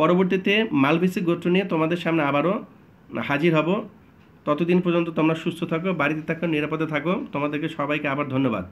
পরবর্তীতে মালভিসি গোত্র নিয়ে তোমাদের সামনে আবারও হাজির হব ততদিন পর্যন্ত তোমরা সুস্থ থাকো বাড়িতে থাকো নিরাপদে থাকো তোমাদেরকে সবাইকে আবার ধন্যবাদ